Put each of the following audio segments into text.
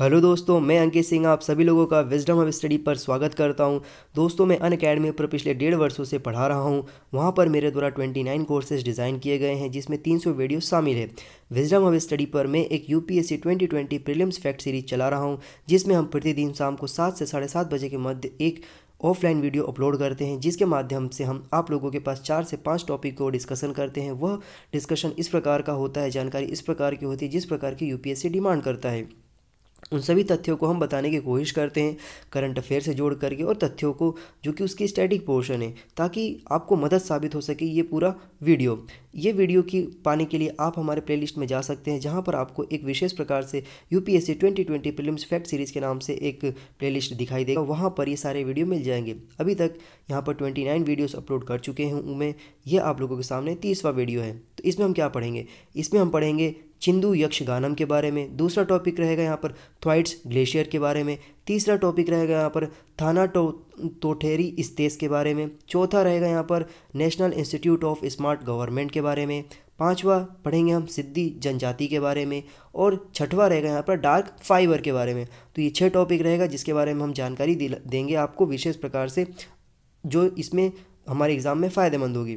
hello दोस्तों मैं अंकित सिंह आप सभी लोगों का विजडम ऑफ स्टडी पर स्वागत करता हूं दोस्तों मैं अन अकेडमी पर पिछले डेढ़ वर्षों से पढ़ा रहा हूं वहां पर मेरे द्वारा 29 कोर्सेज डिज़ाइन किए गए हैं जिसमें 300 वीडियो शामिल है विजडम ऑफ स्टडी पर मैं एक U P S C twenty twenty prelims fact series चला रहा हूँ जिसमें हम प्रतिदिन शाम को सात से साढ़े सात बजे के मध्य एक ऑफलाइन वीडियो अपलोड करते हैं जिसके माध्यम से हम आप लोगों के पास चार से पांच टॉपिक को डिस्कशन करते हैं वह डिस्कशन इस प्रकार का होता है जानकारी इस प्रकार की होती है जिस प्रकार की यूपीएससी डिमांड करता है उन सभी तथ्यों को हम बताने की कोशिश करते हैं करंट अफेयर से जोड़ करके और तथ्यों को जो कि उसकी स्टैटिक पोर्शन है ताकि आपको मदद साबित हो सके ये पूरा वीडियो ये वीडियो की पाने के लिए आप हमारे प्लेलिस्ट में जा सकते हैं जहाँ पर आपको एक विशेष प्रकार से यूपीएससी 2020 प्रीलिम्स फैक्ट सीरीज़ के नाम से एक प्लेलिस्ट दिखाई देगा वहाँ पर ये सारे वीडियो मिल जाएंगे अभी तक यहाँ पर 29 वीडियोस अपलोड कर चुके हैं मैं ये आप लोगों के सामने तीसवा वीडियो है तो इसमें हम क्या पढ़ेंगे इसमें हम पढ़ेंगे चिंदू यक्ष गानम के बारे में दूसरा टॉपिक रहेगा यहाँ पर थ्वाइट्स ग्लेशियर के बारे में तीसरा टॉपिक रहेगा यहाँ पर थाना टो तो, तोठेरी इस देश के बारे में चौथा रहेगा यहाँ पर National Institute of Smart Government के बारे में पांचवा पढ़ेंगे हम सिद्धि जनजाति के बारे में और छठवा रहेगा यहाँ पर डार्क फाइबर के बारे में तो ये छः टॉपिक रहेगा जिसके बारे में हम जानकारी देंगे आपको विशेष प्रकार से जो इसमें हमारे एग्ज़ाम में फ़ायदेमंद होगी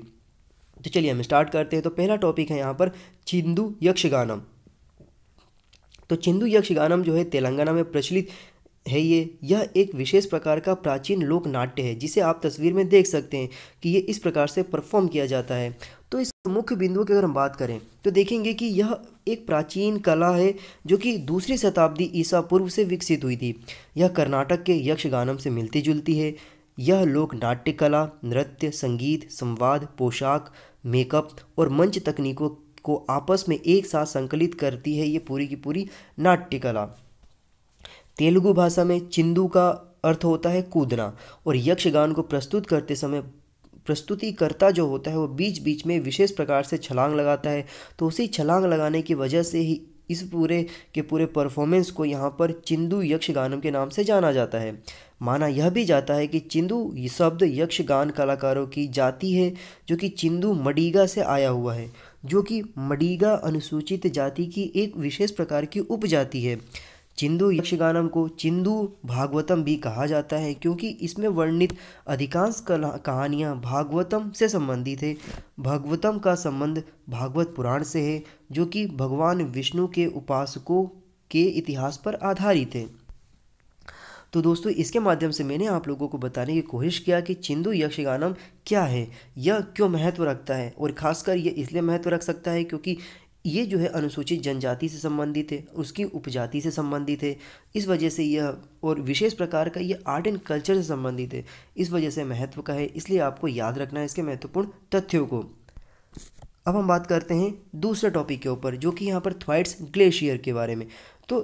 तो चलिए हम स्टार्ट करते हैं तो पहला टॉपिक है यहाँ पर चिंदू यक्षगानम तो चिंदू यक्षगानम जो है तेलंगाना में प्रचलित है ये यह एक विशेष प्रकार का प्राचीन लोक नाट्य है जिसे आप तस्वीर में देख सकते हैं कि ये इस प्रकार से परफॉर्म किया जाता है तो इस मुख्य बिंदुओं की अगर हम बात करें तो देखेंगे कि यह एक प्राचीन कला है जो कि दूसरी शताब्दी ईसा पूर्व से विकसित हुई थी यह कर्नाटक के यक्षगानम से मिलती जुलती है यह लोक नाट्य कला नृत्य संगीत संवाद पोशाक मेकअप और मंच तकनीकों को आपस में एक साथ संकलित करती है ये पूरी की पूरी नाट्य कला तेलुगु भाषा में चिंदू का अर्थ होता है कूदना और यक्षगान को प्रस्तुत करते समय प्रस्तुतिकर्ता जो होता है वो बीच बीच में विशेष प्रकार से छलांग लगाता है तो उसी छलांग लगाने की वजह से ही इस पूरे के पूरे परफॉर्मेंस को यहाँ पर चिंदू यक्षगानम के नाम से जाना जाता है माना यह भी जाता है कि चिंदू शब्द यक्षगान कलाकारों की जाति है जो कि चिंदू मडीगा से आया हुआ है जो कि मडीगा अनुसूचित जाति की एक विशेष प्रकार की उपजाति है चिंदू यक्षगानम को चिंदू भागवतम भी कहा जाता है क्योंकि इसमें वर्णित अधिकांश कहानियाँ भागवतम से संबंधित है भागवतम का संबंध भागवत पुराण से है जो कि भगवान विष्णु के उपासकों के इतिहास पर आधारित है तो दोस्तों इसके माध्यम से मैंने आप लोगों को बताने की कोशिश किया कि चिंदु यक्षगानम क्या है यह क्यों महत्व रखता है और खासकर यह इसलिए महत्व रख सकता है क्योंकि ये जो है अनुसूचित जनजाति से संबंधित है उसकी उपजाति से संबंधित है इस वजह से यह और विशेष प्रकार का ये आर्ट एंड कल्चर से संबंधित है इस वजह से महत्व का है इसलिए आपको याद रखना है इसके महत्वपूर्ण तथ्यों को अब हम बात करते हैं दूसरे टॉपिक के ऊपर जो कि यहाँ पर थ्वाइट्स ग्लेशियर के बारे में तो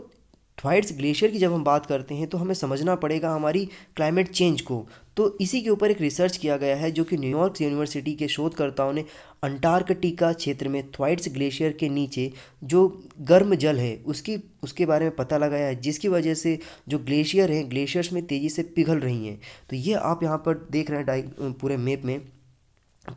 थ्वाइट्स ग्लेशियर की जब हम बात करते हैं तो हमें समझना पड़ेगा हमारी क्लाइमेट चेंज को तो इसी के ऊपर एक रिसर्च किया गया है जो कि न्यूयॉर्क यूनिवर्सिटी के शोधकर्ताओं ने अंटार्कटिका क्षेत्र में थ्वाइट्स ग्लेशियर के नीचे जो गर्म जल है उसकी उसके बारे में पता लगाया है जिसकी वजह से जो ग्लेशियर हैं ग्लेशियर्स में तेज़ी से पिघल रही हैं तो ये आप यहाँ पर देख रहे हैं पूरे मेप में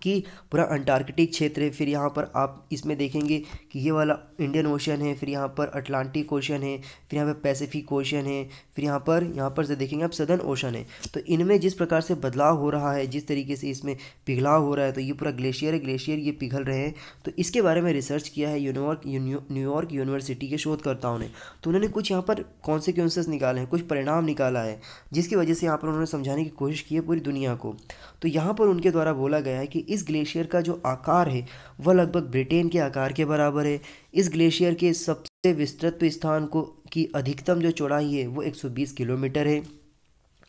कि पूरा अंटार्कटिक क्षेत्र है फिर यहाँ पर आप इसमें देखेंगे कि ये वाला इंडियन ओशन है फिर यहाँ पर अटलांटिक ओशन है फिर यहाँ पर पैसिफिक ओशन है फिर यहाँ पर यहाँ पर से देखेंगे आप सदर्न ओशन है तो इनमें जिस प्रकार से बदलाव हो रहा है जिस तरीके से इसमें पिघलाव हो रहा है तो ये पूरा ग्लेशियर है ग्लेशियर ये पिघल रहे हैं तो इसके बारे में रिसर्च किया है यूनिवर्क न्यूयॉर्क यूनिवर्सिटी के शोधकर्ताओं ने तो उन्होंने कुछ यहाँ पर कॉन्सिक्वेंसेज निकाले हैं कुछ परिणाम निकाला है जिसकी वजह से यहाँ पर उन्होंने समझाने की कोशिश की है पूरी दुनिया को तो यहाँ पर उनके द्वारा बोला गया है कि इस ग्लेशियर का जो आकार है वह लगभग ब्रिटेन के आकार के बराबर है इस ग्लेशियर के सबसे विस्तृत स्थान को की अधिकतम जो चौड़ाई है वो 120 किलोमीटर है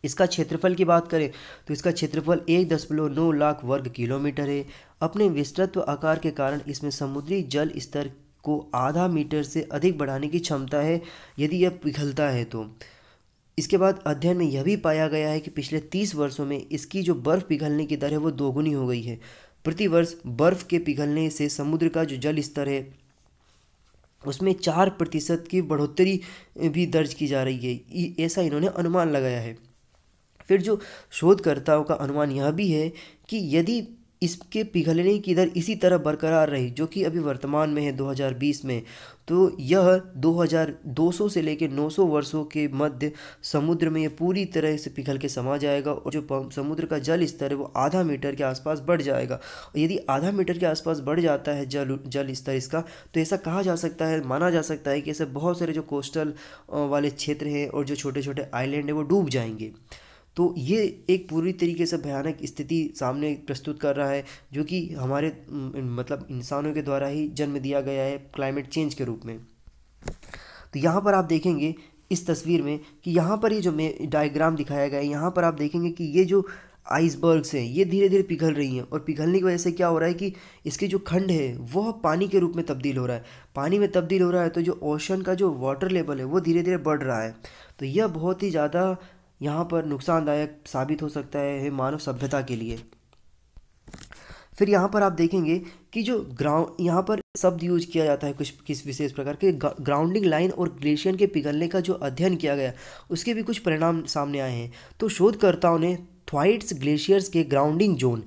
इसका क्षेत्रफल की बात करें तो इसका क्षेत्रफल एक दशमलव नौ लाख वर्ग किलोमीटर है अपने विस्तृत आकार के कारण इसमें समुद्री जल स्तर को आधा मीटर से अधिक बढ़ाने की क्षमता है यदि यह पिघलता है तो इसके बाद अध्ययन में यह भी पाया गया है कि पिछले तीस वर्षों में इसकी जो बर्फ़ पिघलने की दर है वो दोगुनी हो गई है प्रतिवर्ष बर्फ़ के पिघलने से समुद्र का जो जल स्तर है उसमें चार प्रतिशत की बढ़ोतरी भी दर्ज की जा रही है ऐसा इन्होंने अनुमान लगाया है फिर जो शोधकर्ताओं का अनुमान यह भी है कि यदि इसके पिघलने की दर इसी तरह बरकरार रही जो कि अभी वर्तमान में है 2020 में तो यह 2200 से लेकर 900 वर्षों के मध्य समुद्र में यह पूरी तरह से पिघल के समा जाएगा और जो समुद्र का जल स्तर है वो आधा मीटर के आसपास बढ़ जाएगा और यदि आधा मीटर के आसपास बढ़ जाता है जल जल स्तर इसका तो ऐसा कहा जा सकता है माना जा सकता है कि ऐसे बहुत सारे जो कोस्टल वाले क्षेत्र हैं और जो छोटे छोटे आइलैंड हैं वो डूब जाएंगे तो ये एक पूरी तरीके से भयानक स्थिति सामने प्रस्तुत कर रहा है जो कि हमारे मतलब इंसानों के द्वारा ही जन्म दिया गया है क्लाइमेट चेंज के रूप में तो यहाँ पर आप देखेंगे इस तस्वीर में कि यहाँ पर ये जो डायग्राम दिखाया गया है यहाँ पर आप देखेंगे कि ये जो आइसबर्ग्स हैं ये धीरे धीरे पिघल रही हैं और पिघलने की वजह से क्या हो रहा है कि इसके जो खंड है वह पानी के रूप में तब्दील हो रहा है पानी में तब्दील हो रहा है तो जो ओशन का जो वाटर लेवल है वो धीरे धीरे बढ़ रहा है तो यह बहुत ही ज़्यादा यहाँ पर नुकसानदायक साबित हो सकता है मानव सभ्यता के लिए फिर यहाँ पर आप देखेंगे कि जो ग्राउंड यहाँ पर शब्द यूज किया जाता है कुछ किस विशेष प्रकार के ग्राउंडिंग लाइन और ग्लेशियर के पिघलने का जो अध्ययन किया गया उसके भी कुछ परिणाम सामने आए हैं तो शोधकर्ताओं ने थ्वाइट्स ग्लेशियर्स के ग्राउंडिंग जोन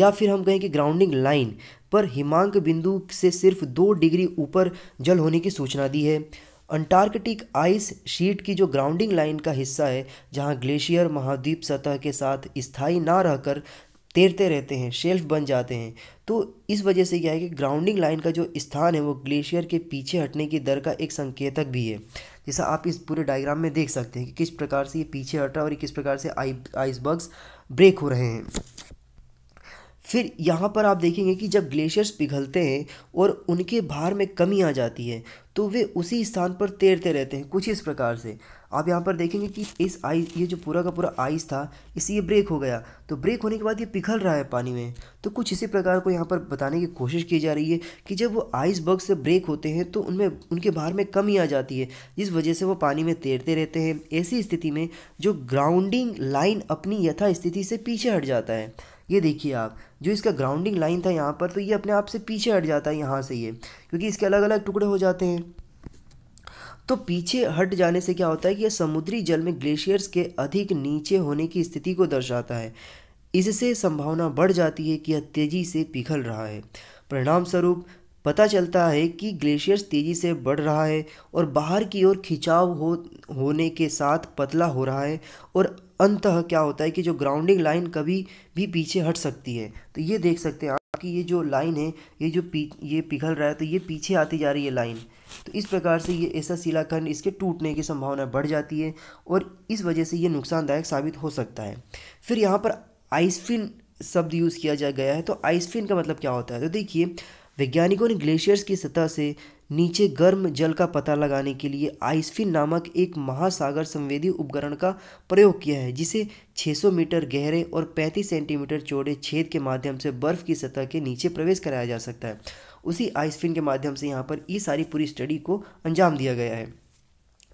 या फिर हम कहें कि ग्राउंडिंग लाइन पर हिमांक बिंदु से सिर्फ दो डिग्री ऊपर जल होने की सूचना दी है अंटार्कटिक आइस शीट की जो ग्राउंडिंग लाइन का हिस्सा है जहाँ ग्लेशियर महाद्वीप सतह के साथ स्थायी ना रहकर तैरते रहते हैं शेल्फ बन जाते हैं तो इस वजह से क्या है कि ग्राउंडिंग लाइन का जो स्थान है वो ग्लेशियर के पीछे हटने की दर का एक संकेतक भी है जैसा आप इस पूरे डायग्राम में देख सकते हैं कि किस प्रकार से ये पीछे हट रहा है और किस प्रकार से आइसबर्ग्स ब्रेक हो रहे हैं फिर यहाँ पर आप देखेंगे कि जब ग्लेशियर्स पिघलते हैं और उनके भार में कमी आ जाती है तो वे उसी स्थान पर तैरते रहते हैं कुछ इस प्रकार से आप यहाँ पर देखेंगे कि इस आइस ये जो पूरा का पूरा आइस था इसे ये ब्रेक हो गया तो ब्रेक होने के बाद ये पिघल रहा है पानी में तो कुछ इसी प्रकार को यहाँ पर बताने की कोशिश की जा रही है कि जब वो आइस बग से ब्रेक होते हैं तो उनमें उनके भार में कमी आ जाती है जिस वजह से वो पानी में तैरते रहते हैं ऐसी स्थिति में जो ग्राउंडिंग लाइन अपनी यथास्थिति से पीछे हट जाता है ये देखिए आप जो इसका ग्राउंडिंग लाइन था यहाँ पर तो ये अपने आप से पीछे हट जाता है यहाँ से ये क्योंकि इसके अलग अलग टुकड़े हो जाते हैं तो पीछे हट जाने से क्या होता है कि यह समुद्री जल में ग्लेशियर्स के अधिक नीचे होने की स्थिति को दर्शाता है इससे संभावना बढ़ जाती है कि यह तेज़ी से पिघल रहा है परिणाम स्वरूप पता चलता है कि ग्लेशियर्स तेज़ी से बढ़ रहा है और बाहर की ओर खिंचाव हो होने के साथ पतला हो रहा है और अंतः क्या होता है कि जो ग्राउंडिंग लाइन कभी भी पीछे हट सकती है तो ये देख सकते हैं कि ये जो लाइन है ये जो पी ये पिघल रहा है तो ये पीछे आती जा रही है लाइन तो इस प्रकार से ये ऐसा शिलाखंड इसके टूटने की संभावना बढ़ जाती है और इस वजह से ये नुकसानदायक साबित हो सकता है फिर यहाँ पर आइसफिन शब्द यूज़ किया जा गया है तो आइसफिन का मतलब क्या होता है तो देखिए वैज्ञानिकों ने ग्लेशियर्स की सतह से नीचे गर्म जल का पता लगाने के लिए आइसफिन नामक एक महासागर संवेदी उपकरण का प्रयोग किया है जिसे 600 मीटर गहरे और 35 सेंटीमीटर चौड़े छेद के माध्यम से बर्फ़ की सतह के नीचे प्रवेश कराया जा सकता है उसी आइसफिन के माध्यम से यहाँ पर ये सारी पूरी स्टडी को अंजाम दिया गया है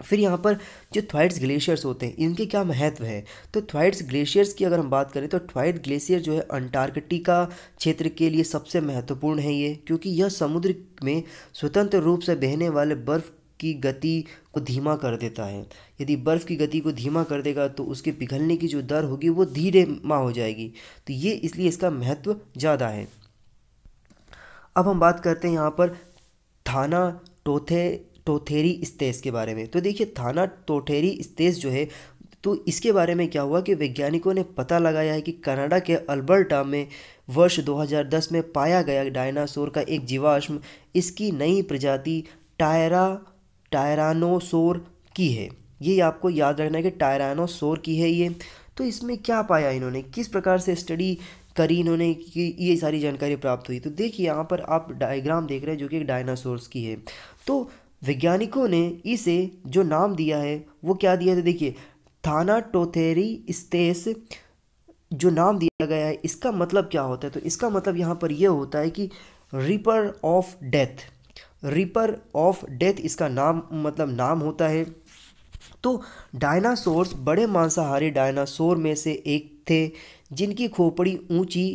फिर यहाँ पर जो थ्वाइट्स ग्लेशियर्स होते हैं इनके क्या महत्व है तो थ्वाइट्स ग्लेशियर्स की अगर हम बात करें तो थ्वाइट ग्लेशियर जो है अंटार्कटिका क्षेत्र के लिए सबसे महत्वपूर्ण है ये क्योंकि यह समुद्र में स्वतंत्र रूप से बहने वाले बर्फ़ की गति को धीमा कर देता है यदि बर्फ़ की गति को धीमा कर देगा तो उसके पिघलने की जो दर होगी वो धीरे माँ हो जाएगी तो ये इसलिए इसका महत्व ज़्यादा है अब हम बात करते हैं यहाँ पर थाना टोथे टोथेरी स्तेस के बारे में तो देखिए थाना टोठेरी स्तेस जो है तो इसके बारे में क्या हुआ कि वैज्ञानिकों ने पता लगाया है कि कनाडा के अल्बर्टा में वर्ष 2010 में पाया गया डायनासोर का एक जीवाश्म इसकी नई प्रजाति टायरा टायरानोसोर की है ये आपको याद रखना है कि टायरानोसोर की है ये तो इसमें क्या पाया इन्होंने किस प्रकार से स्टडी करी इन्होंने कि ये सारी जानकारी प्राप्त हुई तो देखिए यहाँ पर आप डायग्राम देख रहे हैं जो कि एक डायनासोर्स की है तो वैज्ञानिकों ने इसे जो नाम दिया है वो क्या दिया था देखिए थाना टोथेरी स्टेस जो नाम दिया गया है इसका मतलब क्या होता है तो इसका मतलब यहाँ पर यह होता है कि reaper of death reaper of death इसका नाम मतलब नाम होता है तो डायनासोर्स बड़े मांसाहारी डायनासोर में से एक थे जिनकी खोपड़ी ऊंची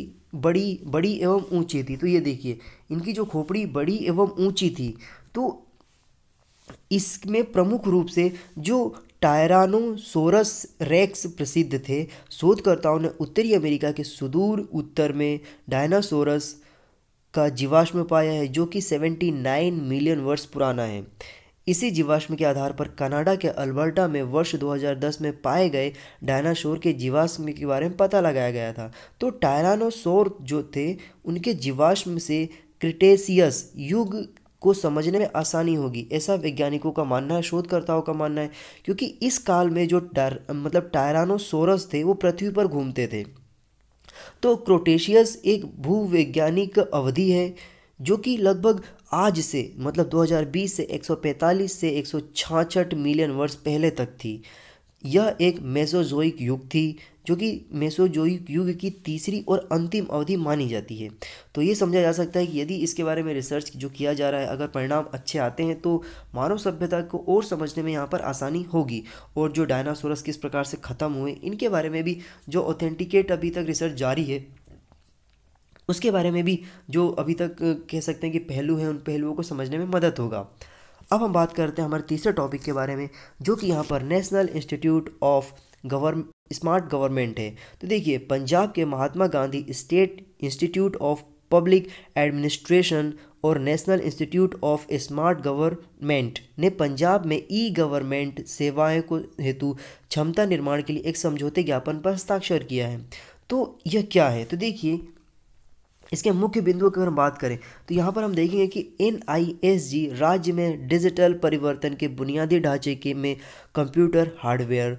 बड़ी बड़ी एवं ऊंची थी तो ये देखिए इनकी जो खोपड़ी बड़ी एवं ऊंची थी तो इसमें प्रमुख रूप से जो टायरानोसोरस रेक्स प्रसिद्ध थे शोधकर्ताओं ने उत्तरी अमेरिका के सुदूर उत्तर में डायनासोरस का जीवाश्म पाया है जो कि 79 मिलियन वर्ष पुराना है इसी जीवाश्म के आधार पर कनाडा के अल्बर्टा में वर्ष 2010 में पाए गए डायनासोर के जीवाश्म के बारे में पता लगाया गया था तो टायरानोसोर जो थे उनके जीवाश्म से क्रिटेशियस युग को समझने में आसानी होगी ऐसा वैज्ञानिकों का मानना है शोधकर्ताओं का मानना है क्योंकि इस काल में जो टायर मतलब टायरानोसोरस थे वो पृथ्वी पर घूमते थे तो क्रोटेशियस एक भूवैज्ञानिक अवधि है जो कि लगभग आज से मतलब 2020 से 145 से एक मिलियन वर्ष पहले तक थी यह एक मेसोजोइक युग थी जो कि मेसोजोइक युग की तीसरी और अंतिम अवधि मानी जाती है तो ये समझा जा सकता है कि यदि इसके बारे में रिसर्च जो किया जा रहा है अगर परिणाम अच्छे आते हैं तो मानव सभ्यता को और समझने में यहाँ पर आसानी होगी और जो डायनासोरस किस प्रकार से ख़त्म हुए इनके बारे में भी जो ऑथेंटिकेट अभी तक रिसर्च जारी है उसके बारे में भी जो अभी तक कह सकते हैं कि पहलू हैं उन पहलुओं को समझने में मदद होगा अब हम बात करते हैं हमारे तीसरे टॉपिक के बारे में जो कि यहाँ पर National Institute of govern Smart Government है तो देखिए पंजाब के Mahatma Gandhi State Institute of Public Administration और National Institute of Smart Government ने पंजाब में ई गवर्नमेंट सेवाएं को हेतु क्षमता निर्माण के लिए एक समझौते ज्ञापन पर हस्ताक्षर किया है तो यह क्या है तो देखिए इसके मुख्य बिंदुओं की अगर हम बात करें तो यहाँ पर हम देखेंगे कि एन राज्य में डिजिटल परिवर्तन के बुनियादी ढांचे के में कंप्यूटर हार्डवेयर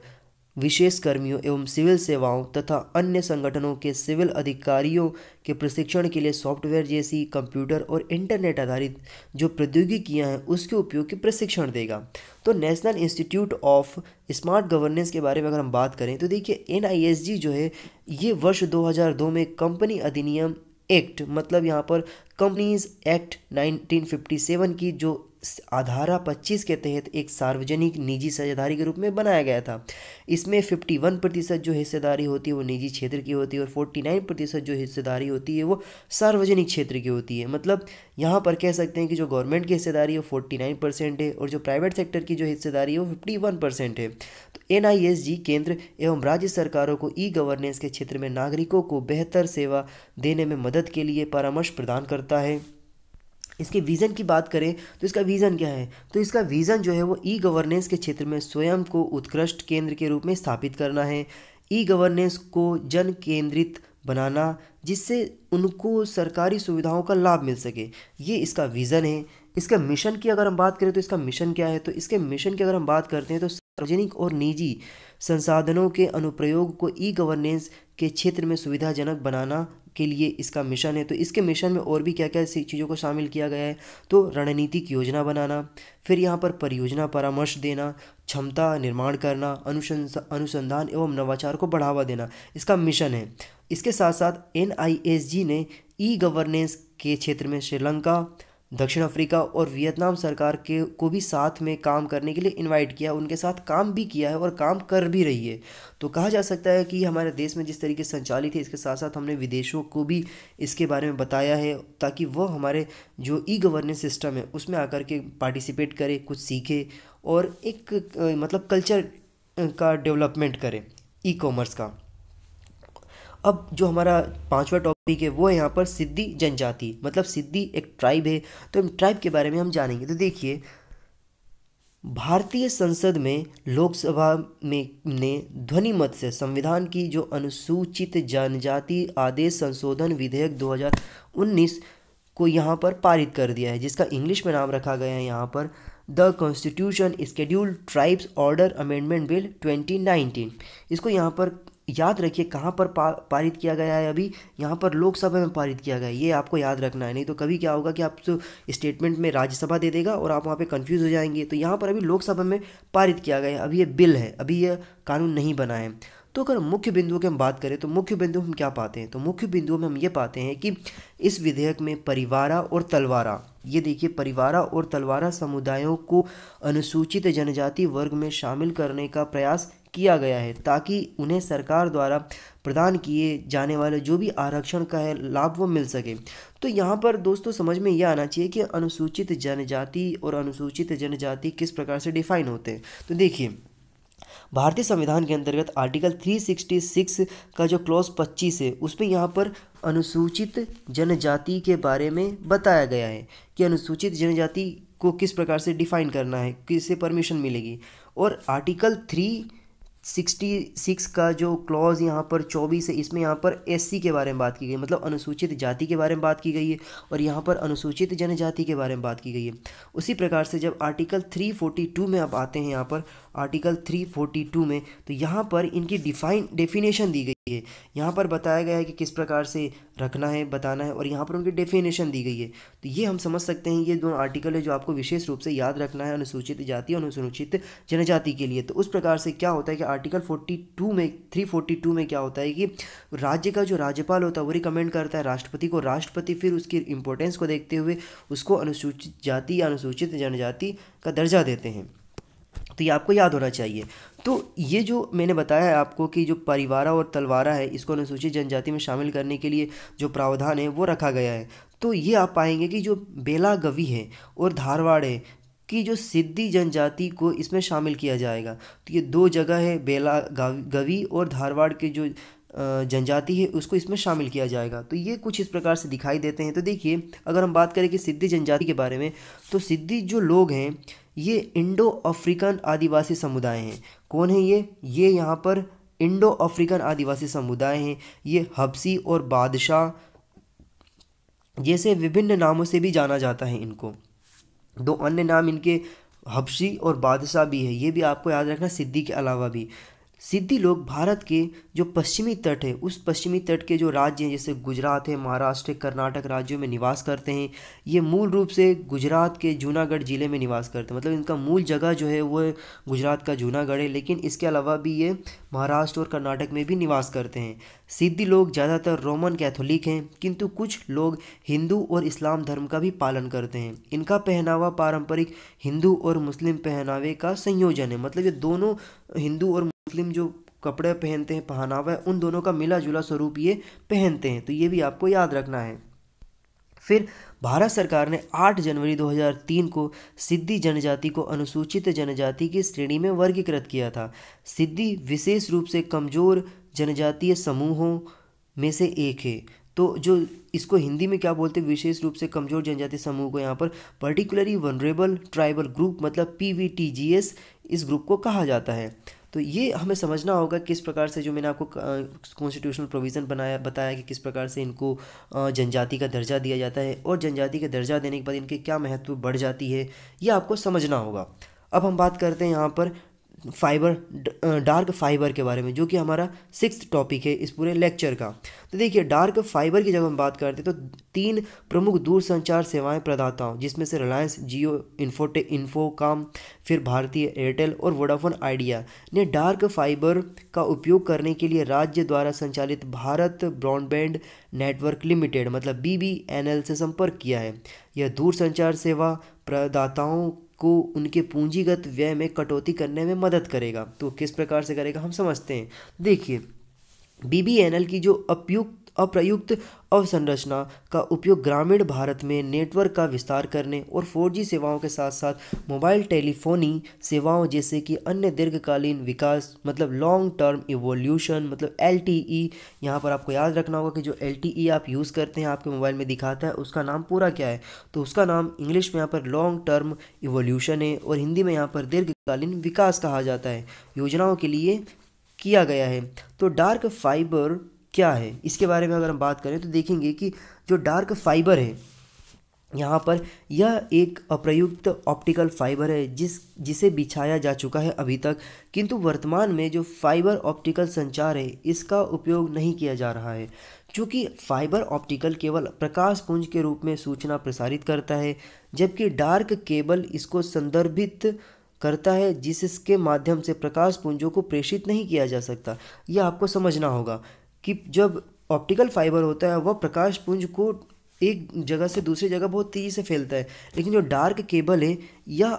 विशेष कर्मियों एवं सिविल सेवाओं तथा अन्य संगठनों के सिविल अधिकारियों के प्रशिक्षण के लिए सॉफ्टवेयर जैसी कंप्यूटर और इंटरनेट आधारित जो प्रौद्योगिकियाँ हैं उसके उपयोग के प्रशिक्षण देगा तो National Institute of Smart Governance के बारे में अगर हम बात करें तो देखिए एन जो है ये वर्ष 2002 में कंपनी अधिनियम एक्ट मतलब यहाँ पर कंपनीज एक्ट 1957 की जो आधारा 25 के तहत एक सार्वजनिक निजी साझेदारी के रूप में बनाया गया था इसमें 51 प्रतिशत जो हिस्सेदारी होती है वो निजी क्षेत्र की होती है और 49 प्रतिशत जो हिस्सेदारी होती है वो सार्वजनिक क्षेत्र की होती है मतलब यहाँ पर कह सकते हैं कि जो गवर्नमेंट की हिस्सेदारी है वो फोर्टी नाइन परसेंट है और जो प्राइवेट सेक्टर की जो हिस्सेदारी है वो फिफ्टी वन परसेंट है तो एन आई एस जी केंद्र एवं राज्य सरकारों को ई गवर्नेंस के क्षेत्र में नागरिकों को बेहतर सेवा देने में मदद के लिए परामर्श प्रदान करता है इसके विज़न की बात करें तो इसका विज़न क्या है तो इसका विज़न जो है वो ई गवर्नेंस के क्षेत्र में स्वयं को उत्कृष्ट केंद्र के रूप में स्थापित करना है ई गवर्नेंस को जन केंद्रित बनाना जिससे उनको सरकारी सुविधाओं का लाभ मिल सके ये इसका विज़न है इसका मिशन की अगर हम बात करें तो इसका मिशन क्या है तो इसके मिशन की अगर हम बात करते हैं तो सार्वजनिक और निजी संसाधनों के अनुप्रयोग को ई गवर्नेंस के क्षेत्र में सुविधाजनक बनाना के लिए इसका मिशन है तो इसके मिशन में और भी क्या क्या चीज़ों को शामिल किया गया है तो रणनीतिक योजना बनाना फिर यहाँ पर परियोजना परामर्श देना क्षमता निर्माण करना अनुसंधान अनुसंधान एवं नवाचार को बढ़ावा देना इसका मिशन है इसके साथ साथ एन ने ई गवर्नेंस के क्षेत्र में श्रीलंका दक्षिण अफ्रीका और वियतनाम सरकार के को भी साथ में काम करने के लिए इनवाइट किया उनके साथ काम भी किया है और काम कर भी रही है तो कहा जा सकता है कि हमारे देश में जिस तरीके से संचालित है इसके साथ साथ हमने विदेशों को भी इसके बारे में बताया है ताकि वह हमारे जो ई गवर्नेंस सिस्टम है उसमें आकर के पार्टिसिपेट करे कुछ सीखे और एक मतलब कल्चर का डेवलपमेंट करें ई कॉमर्स का अब जो हमारा पांचवा टॉपिक है वो है यहाँ पर सिद्धि जनजाति मतलब सिद्धि एक ट्राइब है तो इन ट्राइब के बारे में हम जानेंगे तो देखिए भारतीय संसद में लोकसभा में ने ध्वनि मत से संविधान की जो अनुसूचित जनजाति आदेश संशोधन विधेयक 2019 को यहाँ पर पारित कर दिया है जिसका इंग्लिश में नाम रखा गया है यहाँ पर the Constitution Scheduled Tribes Order Amendment Bill 2019 इसको यहाँ पर याद रखिए कहाँ पर पा, पारित किया गया है अभी यहाँ पर लोकसभा में पारित किया गया है ये आपको याद रखना है नहीं तो कभी क्या होगा कि आप तो स्टेटमेंट में राज्यसभा दे देगा और आप वहाँ पे कंफ्यूज हो जाएंगे तो यहाँ पर अभी लोकसभा में पारित किया गया है अभी ये बिल है अभी ये कानून नहीं बना है तो अगर मुख्य बिंदुओं की हम बात करें तो मुख्य बिंदु हम क्या पाते हैं तो मुख्य बिंदुओं में हम ये पाते हैं कि इस विधेयक में परिवारा और तलवारा ये देखिए परिवारा और तलवारा समुदायों को अनुसूचित जनजाति वर्ग में शामिल करने का प्रयास किया गया है ताकि उन्हें सरकार द्वारा प्रदान किए जाने वाले जो भी आरक्षण का है लाभ वो मिल सके तो यहाँ पर दोस्तों समझ में ये आना चाहिए कि अनुसूचित जनजाति और अनुसूचित जनजाति किस प्रकार से डिफाइन होते हैं तो देखिए भारतीय संविधान के अंतर्गत आर्टिकल 366 का जो क्लॉज 25 है उस पर यहाँ पर अनुसूचित जनजाति के बारे में बताया गया है कि अनुसूचित जनजाति को किस प्रकार से डिफाइन करना है किससे परमिशन मिलेगी और आर्टिकल थ्री सिक्सटी सिक्स का जो क्लॉज़ यहाँ पर चौबीस है इसमें यहाँ पर एससी के बारे में बात की गई मतलब अनुसूचित जाति के बारे में बात की गई है और यहाँ पर अनुसूचित जनजाति के बारे में बात की गई है उसी प्रकार से जब आर्टिकल थ्री टू में आप आते हैं यहाँ पर आर्टिकल थ्री टू में तो यहाँ पर इनकी डिफाइन डेफिनेशन दी गई है यहाँ पर बताया गया है कि किस प्रकार से रखना है बताना है और यहाँ पर उनकी डेफिनेशन दी गई है तो ये हम समझ सकते हैं ये दोनों आर्टिकल है जो आपको विशेष रूप से याद रखना है अनुसूचित जाति और अनुसूचित जनजाति के लिए तो उस प्रकार से क्या होता है कि आर्टिकल 42 में 342 में क्या होता है कि राज्य का जो राज्यपाल होता है वो रिकमेंड करता है राष्ट्रपति को राष्ट्रपति फिर उसकी इंपॉर्टेंस को देखते हुए उसको अनुसूचित जाति या अनुसूचित जनजाति का दर्जा देते हैं तो ये आपको याद होना चाहिए तो ये जो मैंने बताया है आपको कि जो परिवारा और तलवारा है इसको अनुसूचित जनजाति में शामिल करने के लिए जो प्रावधान है वो रखा गया है तो ये आप पाएंगे कि जो बेलागवी है और धारवाड़ है कि जो सिद्धि जनजाति को इसमें शामिल किया जाएगा तो ये दो जगह है बेला गवी और धारवाड़ के जो जनजाति है उसको इसमें शामिल किया जाएगा तो ये कुछ इस प्रकार से दिखाई देते हैं तो देखिए अगर हम बात करें कि सिद्धि जनजाति के बारे में तो सिद्धि जो लोग हैं ये इंडो अफ्रीकन आदिवासी समुदाय हैं कौन है ये ये यहाँ पर इंडो अफ्रीकन आदिवासी समुदाय हैं ये हब्सी और बादशाह जैसे विभिन्न नामों से भी जाना जाता है इनको दो अन्य नाम इनके हबशी और बादशाह भी है ये भी आपको याद रखना सिद्धि के अलावा भी सिद्धि लोग भारत के जो पश्चिमी तट है उस पश्चिमी तट के जो राज्य हैं जैसे गुजरात है महाराष्ट्र कर्नाटक राज्यों में निवास करते हैं ये मूल रूप से गुजरात के जूनागढ़ ज़िले में निवास करते हैं मतलब इनका मूल जगह जो है वो गुजरात का जूनागढ़ है लेकिन इसके अलावा भी ये महाराष्ट्र और कर्नाटक में भी निवास करते हैं सिद्धि लोग ज़्यादातर रोमन कैथोलिक हैं किंतु कुछ लोग हिंदू और इस्लाम धर्म का भी पालन करते हैं इनका पहनावा पारंपरिक हिंदू और मुस्लिम पहनावे का संयोजन है मतलब ये दोनों हिंदू और मुस्लिम जो कपड़े पहनते हैं पहनावा है उन दोनों का मिला जुला स्वरूप ये पहनते हैं तो ये भी आपको याद रखना है फिर भारत सरकार ने 8 जनवरी 2003 को सिद्धि जनजाति को अनुसूचित जनजाति की श्रेणी में वर्गीकृत किया था सिद्धि विशेष रूप से कमज़ोर जनजातीय समूहों में से एक है तो जो इसको हिंदी में क्या बोलते हैं विशेष रूप से कमज़ोर जनजाति समूह को यहाँ पर पर्टिकुलरली वनरेबल ट्राइबल ग्रुप मतलब पी इस ग्रुप को कहा जाता है तो ये हमें समझना होगा किस प्रकार से जो मैंने आपको कॉन्स्टिट्यूशनल प्रोविज़न बनाया बताया कि किस प्रकार से इनको जनजाति का दर्जा दिया जाता है और जनजाति का दर्जा देने के बाद इनके क्या महत्व बढ़ जाती है ये आपको समझना होगा अब हम बात करते हैं यहाँ पर फाइबर डार्क फाइबर के बारे में जो कि हमारा सिक्स टॉपिक है इस पूरे लेक्चर का तो देखिए डार्क फाइबर की जब हम बात करते हैं तो तीन प्रमुख दूरसंचार सेवाएं प्रदाताओं जिसमें से रिलायंस जियो इन्फोटे इन्फोकॉम फिर भारतीय एयरटेल और वोडाफोन आइडिया ने डार्क फाइबर का उपयोग करने के लिए राज्य द्वारा संचालित भारत ब्रॉडबैंड नेटवर्क लिमिटेड मतलब बी से संपर्क किया है यह दूरसंचार सेवा प्रदाताओं को उनके पूंजीगत व्यय में कटौती करने में मदद करेगा तो किस प्रकार से करेगा हम समझते हैं देखिए बी की जो उपयुक्त अप्रयुक्त अवसंरचना का उपयोग ग्रामीण भारत में नेटवर्क का विस्तार करने और 4G सेवाओं के साथ साथ मोबाइल टेलीफोनी सेवाओं जैसे कि अन्य दीर्घकालीन विकास मतलब लॉन्ग टर्म इवोल्यूशन मतलब एल टी ई यहाँ पर आपको याद रखना होगा कि जो एल टी ई आप यूज़ करते हैं आपके मोबाइल में दिखाता है उसका नाम पूरा क्या है तो उसका नाम इंग्लिश में यहाँ पर लॉन्ग टर्म इवोल्यूशन है और हिंदी में यहाँ पर दीर्घकालीन विकास कहा जाता है योजनाओं के लिए किया गया है तो डार्क फाइबर क्या है इसके बारे में अगर हम बात करें तो देखेंगे कि जो डार्क फाइबर है यहाँ पर यह एक अप्रयुक्त ऑप्टिकल फाइबर है जिस जिसे बिछाया जा चुका है अभी तक किंतु वर्तमान में जो फाइबर ऑप्टिकल संचार है इसका उपयोग नहीं किया जा रहा है चूँकि फाइबर ऑप्टिकल केवल प्रकाश पुंज के रूप में सूचना प्रसारित करता है जबकि डार्क केबल इसको संदर्भित करता है जिसके माध्यम से प्रकाश पुंजों को प्रेषित नहीं किया जा सकता यह आपको समझना होगा कि जब ऑप्टिकल फाइबर होता है वह प्रकाश पुंज को एक जगह से दूसरी जगह बहुत तेज़ी से फैलता है लेकिन जो डार्क केबल है यह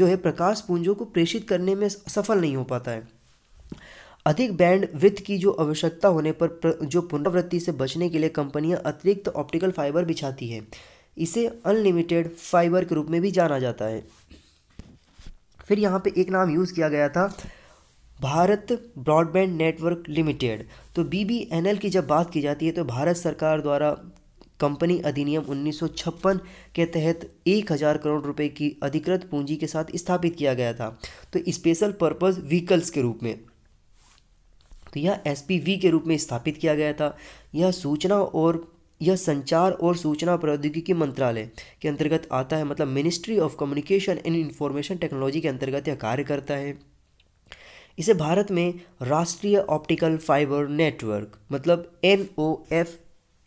जो है प्रकाश पुंजों को प्रेषित करने में सफल नहीं हो पाता है अधिक बैंड विथ की जो आवश्यकता होने पर प्र, जो पुनरावृत्ति से बचने के लिए कंपनियां अतिरिक्त ऑप्टिकल फाइबर बिछाती है इसे अनलिमिटेड फाइबर के रूप में भी जाना जाता है फिर यहाँ पे एक नाम यूज़ किया गया था भारत ब्रॉडबैंड नेटवर्क लिमिटेड तो बी की जब बात की जाती है तो भारत सरकार द्वारा कंपनी अधिनियम 1956 के तहत 1000 करोड़ रुपए की अधिकृत पूंजी के साथ स्थापित किया गया था तो स्पेशल पर्पस व्हीकल्स के रूप में तो यह एस के रूप में स्थापित किया गया था यह सूचना और यह संचार और सूचना प्रौद्योगिकी मंत्रालय के अंतर्गत आता है मतलब Ministry of Communication and Information Technology के अंतर्गत यह कार्य करता है इसे भारत में राष्ट्रीय ऑप्टिकल फाइबर नेटवर्क मतलब एन ओ एफ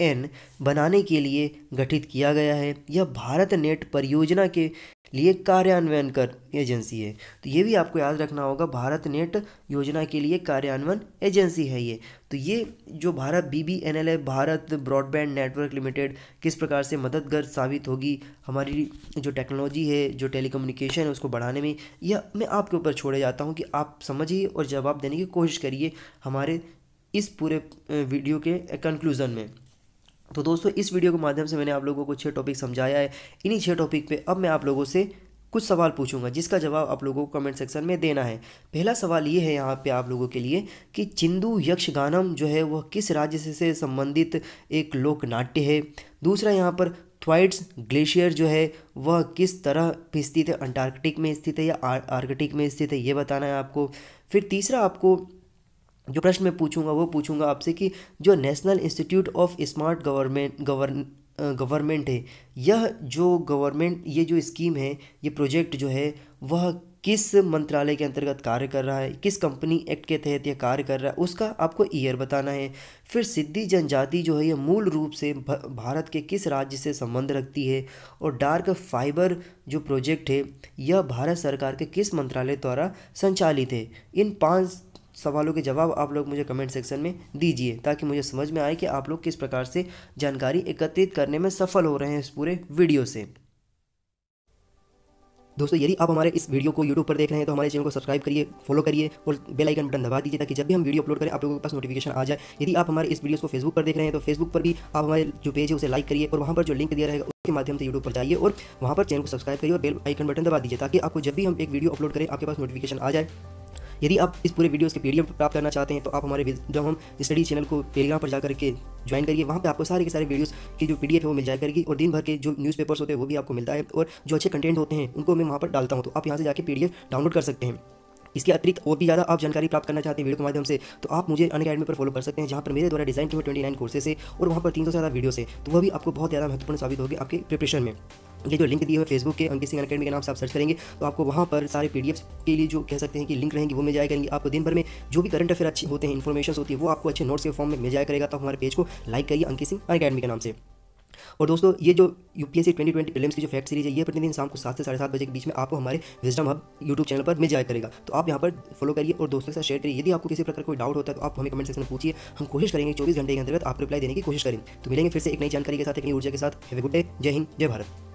एन बनाने के लिए गठित किया गया है यह भारत नेट परियोजना के लिए कार्यान्वयन कर एजेंसी है तो ये भी आपको याद रखना होगा भारत नेट योजना के लिए कार्यान्वयन एजेंसी है ये तो ये जो Bharat B B N L है भारत ब्रॉडबैंड नेटवर्क लिमिटेड किस प्रकार से मददगार साबित होगी हमारी जो टेक्नोलॉजी है जो टेलीकम्युनिकेशन है उसको बढ़ाने में यह मैं आपके ऊपर छोड़े जाता हूँ कि आप समझिए और जवाब देने की कोशिश करिए हमारे इस पूरे वीडियो के कंक्लूज़न में तो दोस्तों इस वीडियो के माध्यम से मैंने आप लोगों को छः टॉपिक समझाया है इन्हीं छः टॉपिक पे अब मैं आप लोगों से कुछ सवाल पूछूंगा जिसका जवाब आप लोगों को कमेंट सेक्शन में देना है पहला सवाल ये है यहाँ पे आप लोगों के लिए कि चिंदू यक्षगानम जो है वह किस राज्य से संबंधित एक लोक नाट्य है दूसरा यहाँ पर थ्वाइट्स ग्लेशियर जो है वह किस तरह स्थित है अंटार्कटिक में स्थित है या आर्कटिक में स्थित है ये बताना है आपको फिर तीसरा आपको जो प्रश्न मैं पूछूंगा वो पूछूंगा आपसे कि जो National Institute of Smart Government govern Government है यह जो गवर्नमेंट ये जो स्कीम है ये प्रोजेक्ट जो है वह किस मंत्रालय के अंतर्गत कार्य कर रहा है किस कंपनी एक्ट के तहत यह कार्य कर रहा है उसका आपको ईयर बताना है फिर सिद्धि जनजाति जो है यह मूल रूप से भारत के किस राज्य से संबंध रखती है और डार्क फाइबर जो प्रोजेक्ट है यह भारत सरकार के किस मंत्रालय द्वारा संचालित है इन पांच सवालों के जवाब आप लोग मुझे कमेंट सेक्शन में दीजिए ताकि मुझे समझ में आए कि आप लोग किस प्रकार से जानकारी एकत्रित करने में सफल हो रहे हैं इस पूरे वीडियो से दोस्तों यदि आप हमारे इस वीडियो को YouTube पर देख रहे हैं तो हमारे चैनल को सब्सक्राइब करिए फॉलो करिए और बेल आइकन बटन दबा दीजिए ताकि जब भी हम वीडियो अपलोड करें आप लोगों के पास नोटिफिकेशन आ जाए यदि आप हमारे इस वीडियो को फेसबुक पर देख रहे हैं तो फेसबुक पर भी आप हमारे जो पेज है उसे लाइक करिए और वहाँ पर जो लिंक दिया रहेगा उसके माध्यम से यूट्यूब पर जाइए और वहाँ पर चैनल को सब्सक्राइब करिए और बेल आइकन बटन दबा दीजिए ताकि आपको जब भी हम एक वीडियो अपलोड करें आपके पास नोटिफिकेशन आ जाए यदि आप इस पूरे वीडियो के पीडीएफ प्राप्त करना चाहते हैं तो आप हमारे जब हम स्टडी चैनल को टेलीग्राम पर जाकर के ज्वाइन करिए वहाँ पर आपको सारे के सारे वीडियोस की जो पीडीएफ है वो मिल जाए करेगी और दिन भर के जो न्यूज़ होते हैं वो भी आपको मिलता है और जो अच्छे कंटेंट होते हैं उनको मैं वहाँ पर डालता हूँ तो आप यहाँ से जाकर पी डाउनलोड कर सकते हैं इसके अतिरिक्त और भी ज़्यादा आप जानकारी प्राप्त करना चाहते हैं वीडियो के माध्यम से तो आप मुझे अन अकेडमी पर फॉलो कर सकते हैं जहाँ पर मेरे द्वारा डिजाइन किए ट्वेंटी नाइन कोर्सेस है और वहाँ पर तीन सौ ज़्यादा वीडियो है तो वह भी आपको बहुत ज़्यादा महत्वपूर्ण साबित होगी आपके प्रिपरेशन में ये जो लिंक दिए हुए फेसबुक के अंकित सिंह अकेडमी के नाम से आप सर्च करेंगे तो आपको वहाँ पर सारे पी के लिए जो कह सकते हैं कि लिंक रहेंगे वो मिल जाया करेंगे आपको दिन भर में जो भी करंट अफेयर अच्छे होते हैं इन्फॉर्मेशन होती है वो आपको अच्छे नोट्स के फॉर्म में मिल जाया करेगा तो हमारे पेज को लाइक करिए अंकित सिंह अकेडमी के नाम से और दोस्तों ये जो U P S C twenty twenty prelims की जो फैक्ट सीरीज है ये प्रतिदिन शाम को सात से साढ़े सात बजे के बीच में आपको हमारे विजडम हब यूट्यूब चैनल पर मिल जाया करेगा तो आप यहाँ पर फॉलो करिए और दोस्तों के साथ शेयर करिए यदि आपको किसी प्रकार कोई डाउट होता है तो आप हमें कमेंट सेक्शन में पूछिए हम कोशिश करेंगे चौबीस घंटे के अंतर्गत आप रिप्लाई देने की कोशिश करेंगे तो मिलेंगे फिर से एक नई जानकारी के साथ एक नई ऊर्जा के साथ हैवे गुड डे जय हिंद जय भारत